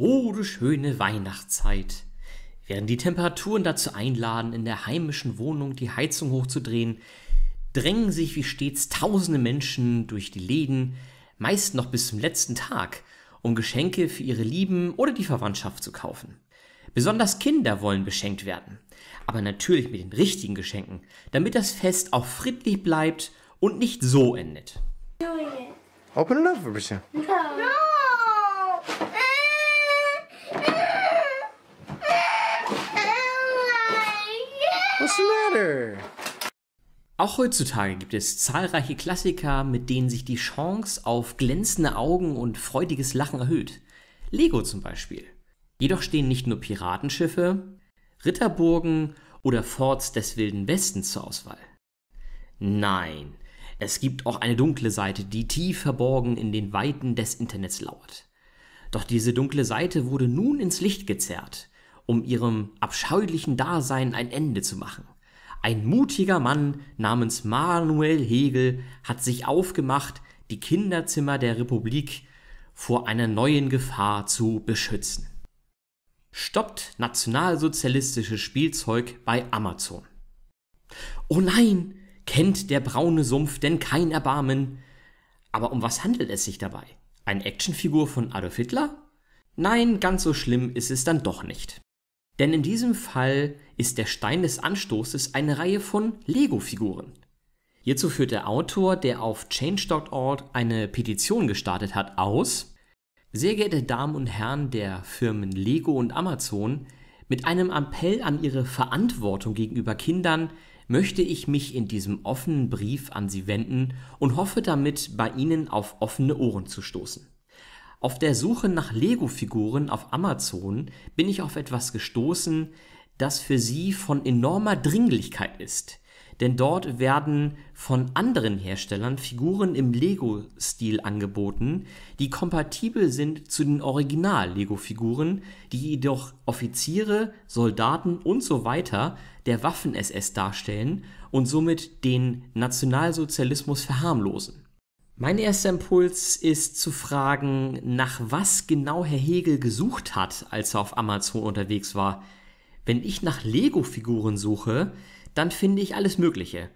Oh, du schöne Weihnachtszeit! Während die Temperaturen dazu einladen, in der heimischen Wohnung die Heizung hochzudrehen, drängen sich wie stets tausende Menschen durch die Läden, meist noch bis zum letzten Tag, um Geschenke für ihre Lieben oder die Verwandtschaft zu kaufen. Besonders Kinder wollen beschenkt werden, aber natürlich mit den richtigen Geschenken, damit das Fest auch friedlich bleibt und nicht so endet. Open it up for a No. What's the matter? Auch heutzutage gibt es zahlreiche Klassiker, mit denen sich die Chance auf glänzende Augen und freudiges Lachen erhöht. Lego zum Beispiel. Jedoch stehen nicht nur Piratenschiffe, Ritterburgen oder Forts des Wilden Westens zur Auswahl. Nein, es gibt auch eine dunkle Seite, die tief verborgen in den Weiten des Internets lauert. Doch diese dunkle Seite wurde nun ins Licht gezerrt um ihrem abscheulichen Dasein ein Ende zu machen. Ein mutiger Mann namens Manuel Hegel hat sich aufgemacht, die Kinderzimmer der Republik vor einer neuen Gefahr zu beschützen. Stoppt nationalsozialistisches Spielzeug bei Amazon. Oh nein, kennt der braune Sumpf denn kein Erbarmen? Aber um was handelt es sich dabei? Eine Actionfigur von Adolf Hitler? Nein, ganz so schlimm ist es dann doch nicht. Denn in diesem Fall ist der Stein des Anstoßes eine Reihe von Lego-Figuren. Hierzu führt der Autor, der auf change.org eine Petition gestartet hat, aus, sehr geehrte Damen und Herren der Firmen Lego und Amazon, mit einem Appell an Ihre Verantwortung gegenüber Kindern möchte ich mich in diesem offenen Brief an Sie wenden und hoffe damit, bei Ihnen auf offene Ohren zu stoßen. Auf der Suche nach Lego-Figuren auf Amazon bin ich auf etwas gestoßen, das für sie von enormer Dringlichkeit ist. Denn dort werden von anderen Herstellern Figuren im Lego-Stil angeboten, die kompatibel sind zu den Original-Lego-Figuren, die jedoch Offiziere, Soldaten und so weiter der Waffen-SS darstellen und somit den Nationalsozialismus verharmlosen. Mein erster Impuls ist zu fragen, nach was genau Herr Hegel gesucht hat, als er auf Amazon unterwegs war. Wenn ich nach Lego-Figuren suche, dann finde ich alles Mögliche.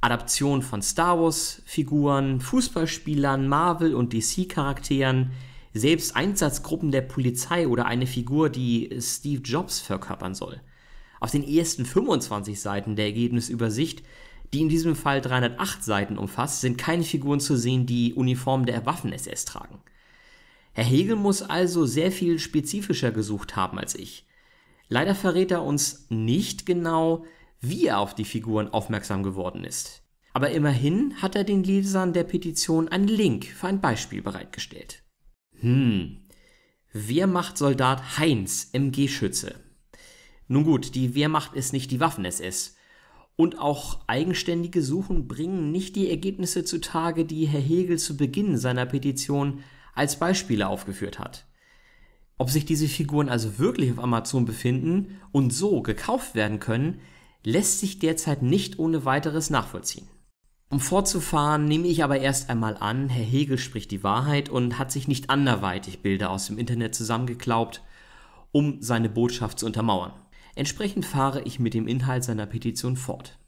Adaptionen von Star Wars-Figuren, Fußballspielern, Marvel- und DC-Charakteren, selbst Einsatzgruppen der Polizei oder eine Figur, die Steve Jobs verkörpern soll. Auf den ersten 25 Seiten der Ergebnisübersicht die in diesem Fall 308 Seiten umfasst, sind keine Figuren zu sehen, die Uniformen der Waffen-SS tragen. Herr Hegel muss also sehr viel spezifischer gesucht haben als ich. Leider verrät er uns nicht genau, wie er auf die Figuren aufmerksam geworden ist. Aber immerhin hat er den Lesern der Petition einen Link für ein Beispiel bereitgestellt. Hm. Wehrmachtsoldat Heinz, MG-Schütze. Nun gut, die Wehrmacht ist nicht die Waffen-SS und auch eigenständige Suchen bringen nicht die Ergebnisse zutage, die Herr Hegel zu Beginn seiner Petition als Beispiele aufgeführt hat. Ob sich diese Figuren also wirklich auf Amazon befinden und so gekauft werden können, lässt sich derzeit nicht ohne weiteres nachvollziehen. Um fortzufahren, nehme ich aber erst einmal an, Herr Hegel spricht die Wahrheit und hat sich nicht anderweitig Bilder aus dem Internet zusammengeklaubt, um seine Botschaft zu untermauern. Entsprechend fahre ich mit dem Inhalt seiner Petition fort.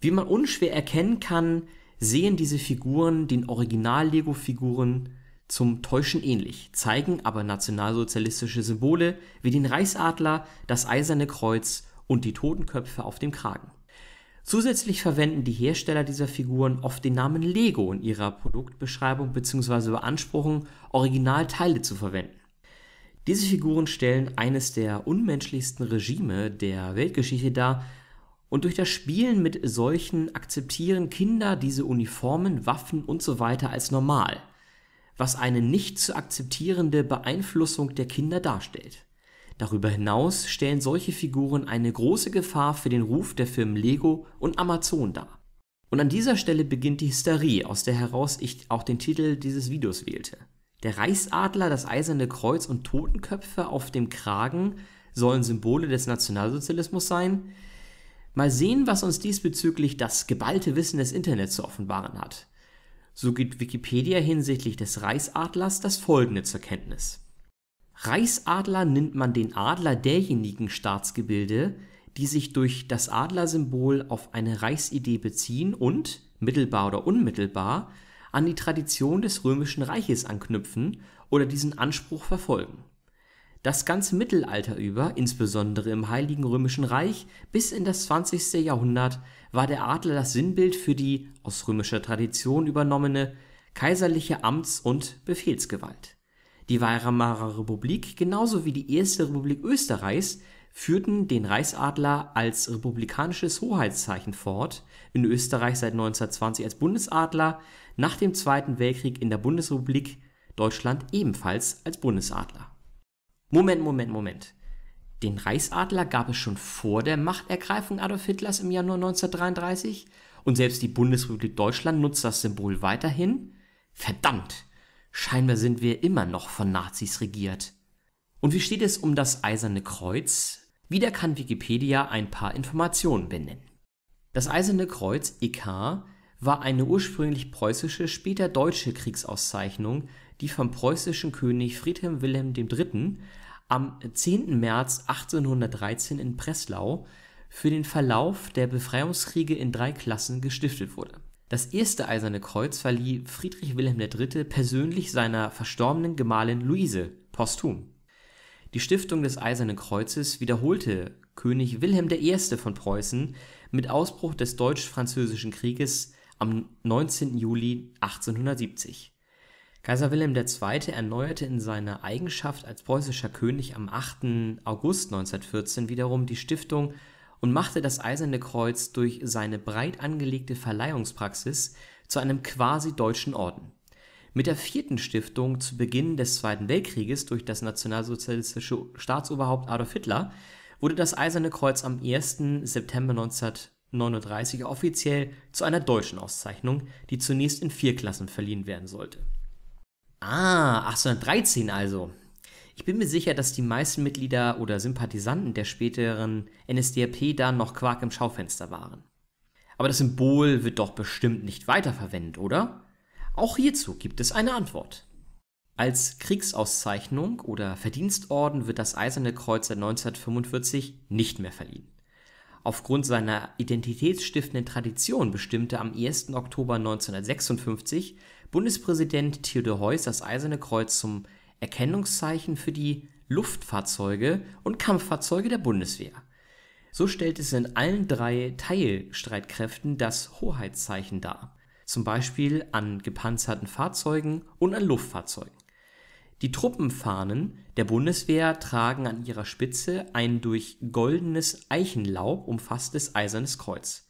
Wie man unschwer erkennen kann, sehen diese Figuren den Original-Lego-Figuren zum Täuschen ähnlich, zeigen aber nationalsozialistische Symbole wie den Reichsadler, das Eiserne Kreuz und die Totenköpfe auf dem Kragen. Zusätzlich verwenden die Hersteller dieser Figuren oft den Namen Lego in ihrer Produktbeschreibung bzw. beanspruchen, Originalteile zu verwenden. Diese Figuren stellen eines der unmenschlichsten Regime der Weltgeschichte dar, und durch das Spielen mit solchen akzeptieren Kinder diese Uniformen, Waffen und So weiter als normal, was eine nicht zu akzeptierende Beeinflussung der Kinder darstellt. Darüber hinaus stellen solche Figuren eine große Gefahr für den Ruf der Firmen Lego und Amazon dar. Und an dieser Stelle beginnt die Hysterie, aus der heraus ich auch den Titel dieses Videos wählte. Der Reichsadler, das Eiserne Kreuz und Totenköpfe auf dem Kragen sollen Symbole des Nationalsozialismus sein. Mal sehen, was uns diesbezüglich das geballte Wissen des Internets zu offenbaren hat. So gibt Wikipedia hinsichtlich des Reichsadlers das folgende zur Kenntnis. Reichsadler nennt man den Adler derjenigen Staatsgebilde, die sich durch das Adlersymbol auf eine Reichsidee beziehen und, mittelbar oder unmittelbar, an die Tradition des Römischen Reiches anknüpfen oder diesen Anspruch verfolgen. Das ganze Mittelalter über, insbesondere im Heiligen Römischen Reich bis in das 20. Jahrhundert, war der Adler das Sinnbild für die aus römischer Tradition übernommene kaiserliche Amts und Befehlsgewalt. Die Weimarer Republik genauso wie die Erste Republik Österreichs führten den Reichsadler als republikanisches Hoheitszeichen fort, in Österreich seit 1920 als Bundesadler, nach dem Zweiten Weltkrieg in der Bundesrepublik Deutschland ebenfalls als Bundesadler. Moment, Moment, Moment. Den Reichsadler gab es schon vor der Machtergreifung Adolf Hitlers im Januar 1933 und selbst die Bundesrepublik Deutschland nutzt das Symbol weiterhin? Verdammt! Scheinbar sind wir immer noch von Nazis regiert. Und wie steht es um das Eiserne Kreuz? Wieder kann Wikipedia ein paar Informationen benennen. Das Eiserne Kreuz EK war eine ursprünglich preußische, später deutsche Kriegsauszeichnung, die vom preußischen König Friedhelm Wilhelm III. am 10. März 1813 in Breslau für den Verlauf der Befreiungskriege in drei Klassen gestiftet wurde. Das erste Eiserne Kreuz verlieh Friedrich Wilhelm III. persönlich seiner verstorbenen Gemahlin Luise posthum die Stiftung des Eisernen Kreuzes wiederholte König Wilhelm I. von Preußen mit Ausbruch des Deutsch-Französischen Krieges am 19. Juli 1870. Kaiser Wilhelm II. erneuerte in seiner Eigenschaft als preußischer König am 8. August 1914 wiederum die Stiftung und machte das Eiserne Kreuz durch seine breit angelegte Verleihungspraxis zu einem quasi deutschen Orden mit der vierten Stiftung zu Beginn des Zweiten Weltkrieges durch das nationalsozialistische Staatsoberhaupt Adolf Hitler wurde das Eiserne Kreuz am 1. September 1939 offiziell zu einer deutschen Auszeichnung, die zunächst in vier Klassen verliehen werden sollte. Ah, 1813 also. Ich bin mir sicher, dass die meisten Mitglieder oder Sympathisanten der späteren NSDAP da noch Quark im Schaufenster waren. Aber das Symbol wird doch bestimmt nicht weiterverwendet, oder? Auch hierzu gibt es eine Antwort. Als Kriegsauszeichnung oder Verdienstorden wird das Eiserne Kreuz seit 1945 nicht mehr verliehen. Aufgrund seiner identitätsstiftenden Tradition bestimmte am 1. Oktober 1956 Bundespräsident Theodor Heuss das Eiserne Kreuz zum Erkennungszeichen für die Luftfahrzeuge und Kampffahrzeuge der Bundeswehr. So stellt es in allen drei Teilstreitkräften das Hoheitszeichen dar zum Beispiel an gepanzerten Fahrzeugen und an Luftfahrzeugen. Die Truppenfahnen der Bundeswehr tragen an ihrer Spitze ein durch goldenes Eichenlaub umfasstes Eisernes Kreuz.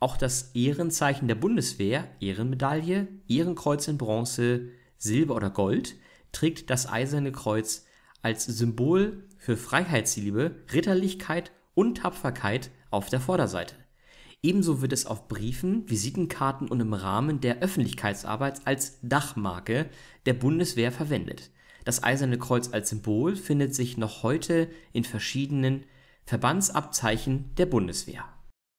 Auch das Ehrenzeichen der Bundeswehr (Ehrenmedaille, Ehrenkreuz in Bronze, Silber oder Gold) trägt das Eiserne Kreuz als Symbol für Freiheitsliebe, Ritterlichkeit und Tapferkeit auf der Vorderseite Ebenso wird es auf Briefen, Visitenkarten und im Rahmen der Öffentlichkeitsarbeit als Dachmarke der Bundeswehr verwendet. Das Eiserne Kreuz als Symbol findet sich noch heute in verschiedenen Verbandsabzeichen der Bundeswehr.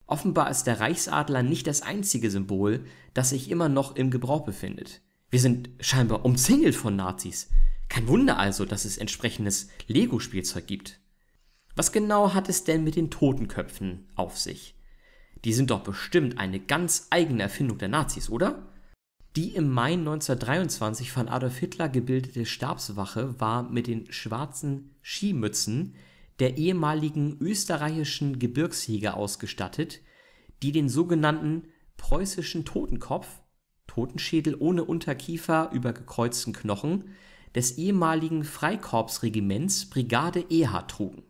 Offenbar ist der Reichsadler nicht das einzige Symbol, das sich immer noch im Gebrauch befindet. Wir sind scheinbar umzingelt von Nazis. Kein Wunder also, dass es entsprechendes Lego-Spielzeug gibt. Was genau hat es denn mit den Totenköpfen auf sich? Die sind doch bestimmt eine ganz eigene Erfindung der Nazis, oder? Die im Mai 1923 von Adolf Hitler gebildete Stabswache war mit den schwarzen Skimützen der ehemaligen österreichischen Gebirgsjäger ausgestattet, die den sogenannten preußischen Totenkopf (Totenschädel ohne Unterkiefer über gekreuzten Knochen) des ehemaligen Freikorpsregiments Brigade Ehrhardt trugen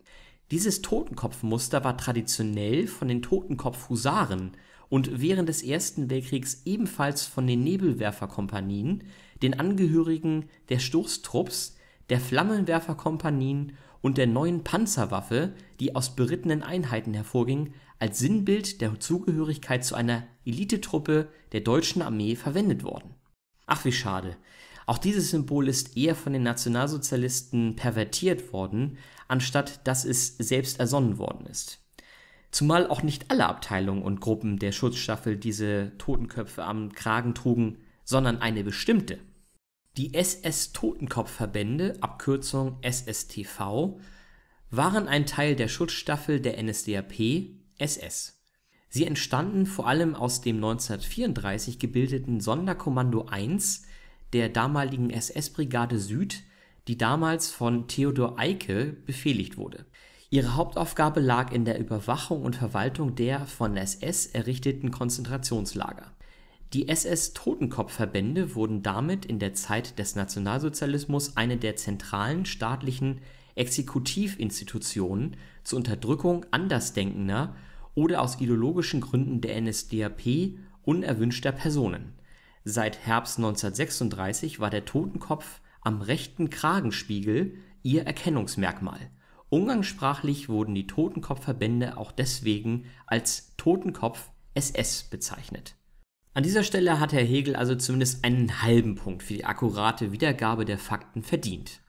dieses Totenkopfmuster war traditionell von den Totenkopfhusaren und während des Ersten Weltkriegs ebenfalls von den Nebelwerferkompanien, den Angehörigen der Stoßtrupps, der Flammenwerferkompanien und der neuen Panzerwaffe, die aus berittenen Einheiten hervorging, als Sinnbild der Zugehörigkeit zu einer Elitetruppe der Deutschen Armee verwendet worden. Ach, wie schade. Auch dieses Symbol ist eher von den Nationalsozialisten pervertiert worden anstatt dass es selbst ersonnen worden ist. Zumal auch nicht alle Abteilungen und Gruppen der Schutzstaffel diese Totenköpfe am Kragen trugen, sondern eine bestimmte. Die SS-Totenkopfverbände, Abkürzung SSTV, waren ein Teil der Schutzstaffel der NSDAP SS. Sie entstanden vor allem aus dem 1934 gebildeten Sonderkommando 1 der damaligen SS-Brigade Süd die damals von Theodor Eicke befehligt wurde. Ihre Hauptaufgabe lag in der Überwachung und Verwaltung der von der SS errichteten Konzentrationslager. Die SS-Totenkopfverbände wurden damit in der Zeit des Nationalsozialismus eine der zentralen staatlichen Exekutivinstitutionen zur Unterdrückung andersdenkender oder aus ideologischen Gründen der NSDAP unerwünschter Personen. Seit Herbst 1936 war der Totenkopf am rechten Kragenspiegel ihr Erkennungsmerkmal. Umgangssprachlich wurden die Totenkopfverbände auch deswegen als Totenkopf-SS bezeichnet. An dieser Stelle hat Herr Hegel also zumindest einen halben Punkt für die akkurate Wiedergabe der Fakten verdient.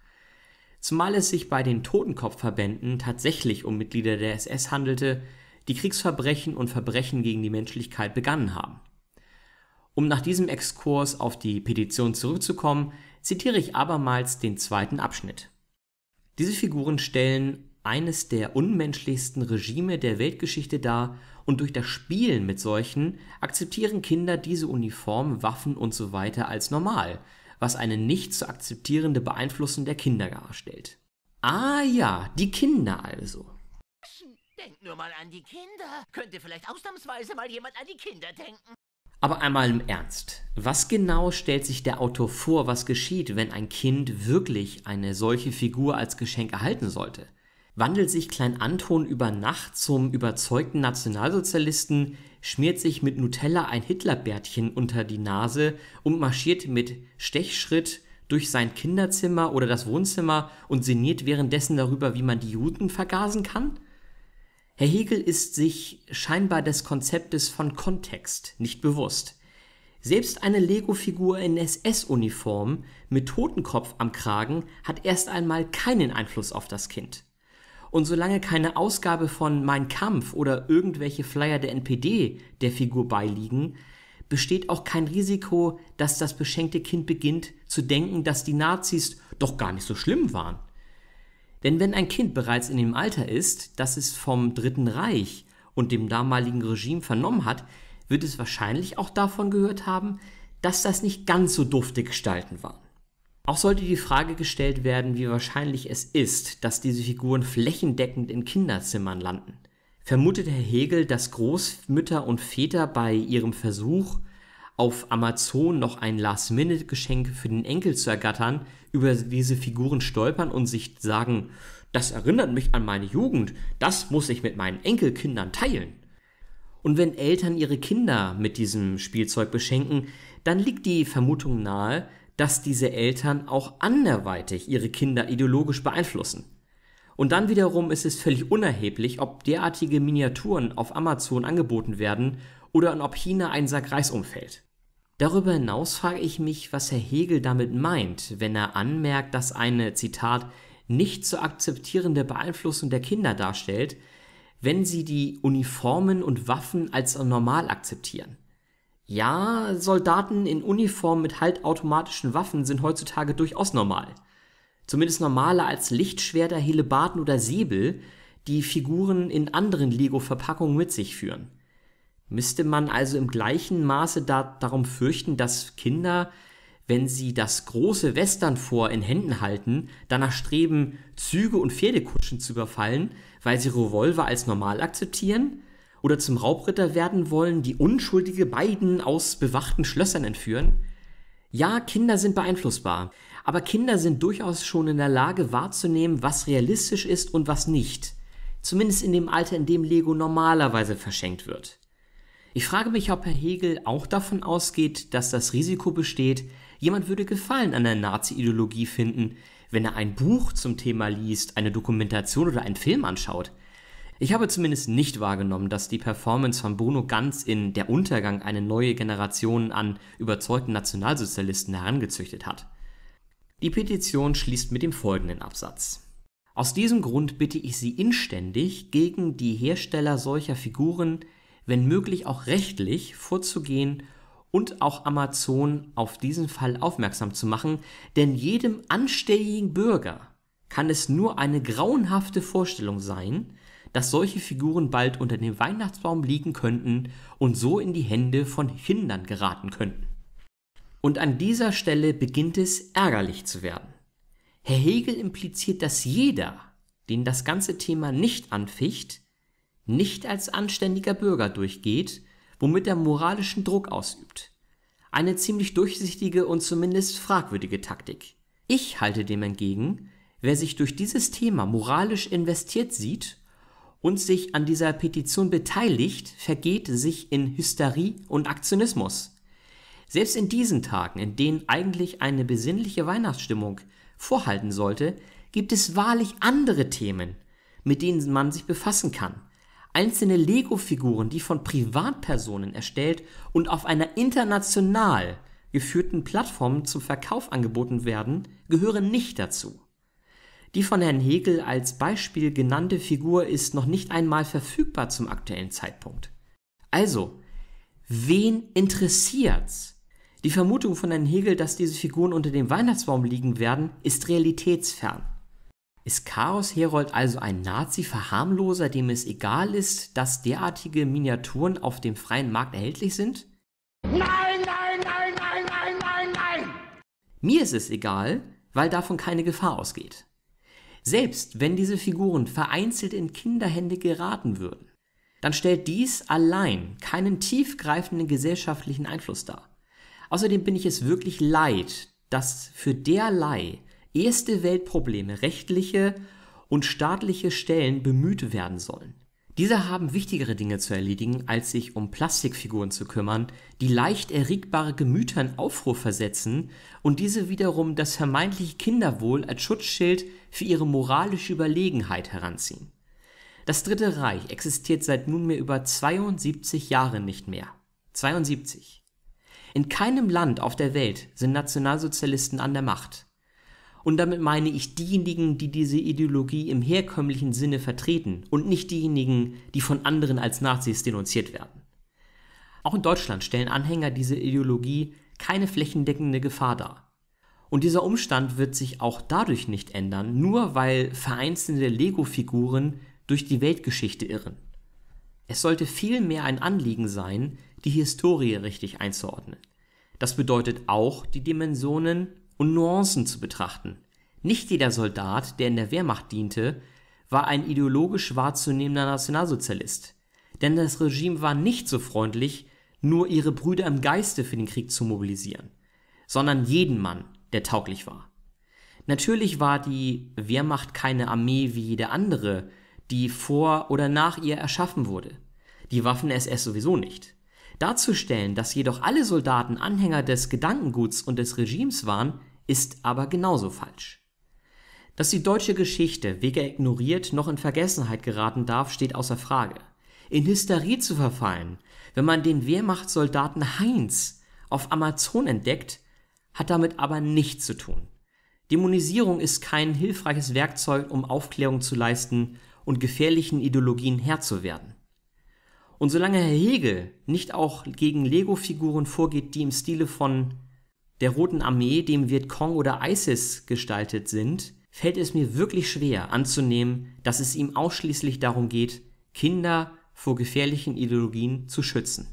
Zumal es sich bei den Totenkopfverbänden tatsächlich um Mitglieder der SS handelte, die Kriegsverbrechen und Verbrechen gegen die Menschlichkeit begangen haben. Um nach diesem Exkurs auf die Petition zurückzukommen, zitiere ich abermals den zweiten Abschnitt. Diese Figuren stellen eines der unmenschlichsten Regime der Weltgeschichte dar und durch das Spielen mit solchen akzeptieren Kinder diese Uniform, Waffen und So weiter als normal, was eine nicht zu akzeptierende Beeinflussung der Kinder darstellt. Ah ja, die Kinder also. Denk nur mal an die Kinder. Könnte vielleicht ausnahmsweise mal jemand an die Kinder denken. Aber einmal im Ernst. Was genau stellt sich der Autor vor, was geschieht, wenn ein Kind wirklich eine solche Figur als Geschenk erhalten sollte? Wandelt sich Klein Anton über Nacht zum überzeugten Nationalsozialisten, schmiert sich mit Nutella ein Hitlerbärtchen unter die Nase und marschiert mit Stechschritt durch sein Kinderzimmer oder das Wohnzimmer und sinniert währenddessen darüber, wie man die Juden vergasen kann? Herr Hegel ist sich scheinbar des Konzeptes von Kontext nicht bewusst. Selbst eine Lego-Figur in SS-Uniform mit Totenkopf am Kragen hat erst einmal keinen Einfluss auf das Kind. Und solange keine Ausgabe von Mein Kampf oder irgendwelche Flyer der NPD der Figur beiliegen, besteht auch kein Risiko, dass das beschenkte Kind beginnt zu denken, dass die Nazis doch gar nicht so schlimm waren. Denn wenn ein Kind bereits in dem Alter ist, das es vom Dritten Reich und dem damaligen Regime vernommen hat, wird es wahrscheinlich auch davon gehört haben, dass das nicht ganz so dufte Gestalten waren. Auch sollte die Frage gestellt werden, wie wahrscheinlich es ist, dass diese Figuren flächendeckend in Kinderzimmern landen. Vermutet Herr Hegel, dass Großmütter und Väter bei ihrem Versuch, auf Amazon noch ein Last-Minute-Geschenk für den Enkel zu ergattern, über diese Figuren stolpern und sich sagen, das erinnert mich an meine Jugend, das muss ich mit meinen Enkelkindern teilen. Und wenn Eltern ihre Kinder mit diesem Spielzeug beschenken, dann liegt die Vermutung nahe, dass diese Eltern auch anderweitig ihre Kinder ideologisch beeinflussen. Und dann wiederum ist es völlig unerheblich, ob derartige Miniaturen auf Amazon angeboten werden oder ob China einen Sack Reis umfällt. Darüber hinaus frage ich mich, was Herr Hegel damit meint, wenn er anmerkt, dass eine, Zitat, nicht zu akzeptierende Beeinflussung der Kinder darstellt, wenn sie die Uniformen und Waffen als normal akzeptieren. Ja, Soldaten in Uniform mit halbautomatischen Waffen sind heutzutage durchaus normal. Zumindest normaler als Lichtschwerter, Helebarten oder Säbel, die Figuren in anderen Lego-Verpackungen mit sich führen. Müsste man also im gleichen Maße da, darum fürchten, dass Kinder, wenn sie das große Western vor in Händen halten, danach streben, Züge und Pferdekutschen zu überfallen, weil sie Revolver als normal akzeptieren? Oder zum Raubritter werden wollen, die unschuldige beiden aus bewachten Schlössern entführen? Ja, Kinder sind beeinflussbar, aber Kinder sind durchaus schon in der Lage wahrzunehmen, was realistisch ist und was nicht. Zumindest in dem Alter, in dem Lego normalerweise verschenkt wird. Ich frage mich, ob Herr Hegel auch davon ausgeht, dass das Risiko besteht, jemand würde Gefallen an der Nazi-Ideologie finden, wenn er ein Buch zum Thema liest, eine Dokumentation oder einen Film anschaut. Ich habe zumindest nicht wahrgenommen, dass die Performance von Bruno Ganz in Der Untergang eine neue Generation an überzeugten Nationalsozialisten herangezüchtet hat. Die Petition schließt mit dem folgenden Absatz. Aus diesem Grund bitte ich Sie inständig, gegen die Hersteller solcher Figuren wenn möglich auch rechtlich vorzugehen und auch Amazon auf diesen Fall aufmerksam zu machen, denn jedem anständigen Bürger kann es nur eine grauenhafte Vorstellung sein, dass solche Figuren bald unter dem Weihnachtsbaum liegen könnten und so in die Hände von Kindern geraten könnten. Und an dieser Stelle beginnt es ärgerlich zu werden. Herr Hegel impliziert, dass jeder, den das ganze Thema nicht anficht, nicht als anständiger Bürger durchgeht, womit er moralischen Druck ausübt. Eine ziemlich durchsichtige und zumindest fragwürdige Taktik. Ich halte dem entgegen, wer sich durch dieses Thema moralisch investiert sieht und sich an dieser Petition beteiligt, vergeht sich in Hysterie und Aktionismus. Selbst in diesen Tagen, in denen eigentlich eine besinnliche Weihnachtsstimmung vorhalten sollte, gibt es wahrlich andere Themen, mit denen man sich befassen kann, einzelne Lego-Figuren, die von Privatpersonen erstellt und auf einer international geführten Plattform zum Verkauf angeboten werden, gehören nicht dazu. Die von Herrn Hegel als Beispiel genannte Figur ist noch nicht einmal verfügbar zum aktuellen Zeitpunkt. Also, wen interessiert's? Die Vermutung von Herrn Hegel, dass diese Figuren unter dem Weihnachtsbaum liegen werden, ist realitätsfern. Ist Chaos Herold also ein Nazi-Verharmloser, dem es egal ist, dass derartige Miniaturen auf dem freien Markt erhältlich sind? Nein, nein, nein, nein, nein, nein, nein! Mir ist es egal, weil davon keine Gefahr ausgeht. Selbst wenn diese Figuren vereinzelt in Kinderhände geraten würden, dann stellt dies allein keinen tiefgreifenden gesellschaftlichen Einfluss dar. Außerdem bin ich es wirklich leid, dass für derlei erste Weltprobleme rechtliche und staatliche Stellen bemüht werden sollen. Diese haben wichtigere Dinge zu erledigen, als sich um Plastikfiguren zu kümmern, die leicht erregbare Gemüter in Aufruhr versetzen und diese wiederum das vermeintliche Kinderwohl als Schutzschild für ihre moralische Überlegenheit heranziehen. Das Dritte Reich existiert seit nunmehr über 72 Jahren nicht mehr. 72. In keinem Land auf der Welt sind Nationalsozialisten an der Macht. Und damit meine ich diejenigen, die diese Ideologie im herkömmlichen Sinne vertreten und nicht diejenigen, die von anderen als Nazis denunziert werden. Auch in Deutschland stellen Anhänger dieser Ideologie keine flächendeckende Gefahr dar. Und dieser Umstand wird sich auch dadurch nicht ändern, nur weil vereinzelte Lego-Figuren durch die Weltgeschichte irren. Es sollte vielmehr ein Anliegen sein, die Historie richtig einzuordnen. Das bedeutet auch, die Dimensionen und Nuancen zu betrachten. Nicht jeder Soldat, der in der Wehrmacht diente, war ein ideologisch wahrzunehmender Nationalsozialist, denn das Regime war nicht so freundlich, nur ihre Brüder im Geiste für den Krieg zu mobilisieren, sondern jeden Mann, der tauglich war. Natürlich war die Wehrmacht keine Armee wie jede andere, die vor oder nach ihr erschaffen wurde. Die Waffen-SS sowieso nicht. Darzustellen, dass jedoch alle Soldaten Anhänger des Gedankenguts und des Regimes waren, ist aber genauso falsch. Dass die deutsche Geschichte weder ignoriert noch in Vergessenheit geraten darf, steht außer Frage. In Hysterie zu verfallen, wenn man den Wehrmachtssoldaten Heinz auf Amazon entdeckt, hat damit aber nichts zu tun. Dämonisierung ist kein hilfreiches Werkzeug, um Aufklärung zu leisten und gefährlichen Ideologien Herr zu werden. Und solange Herr Hegel nicht auch gegen Lego-Figuren vorgeht, die im Stile von der Roten Armee, dem Vietcong oder ISIS gestaltet sind, fällt es mir wirklich schwer anzunehmen, dass es ihm ausschließlich darum geht, Kinder vor gefährlichen Ideologien zu schützen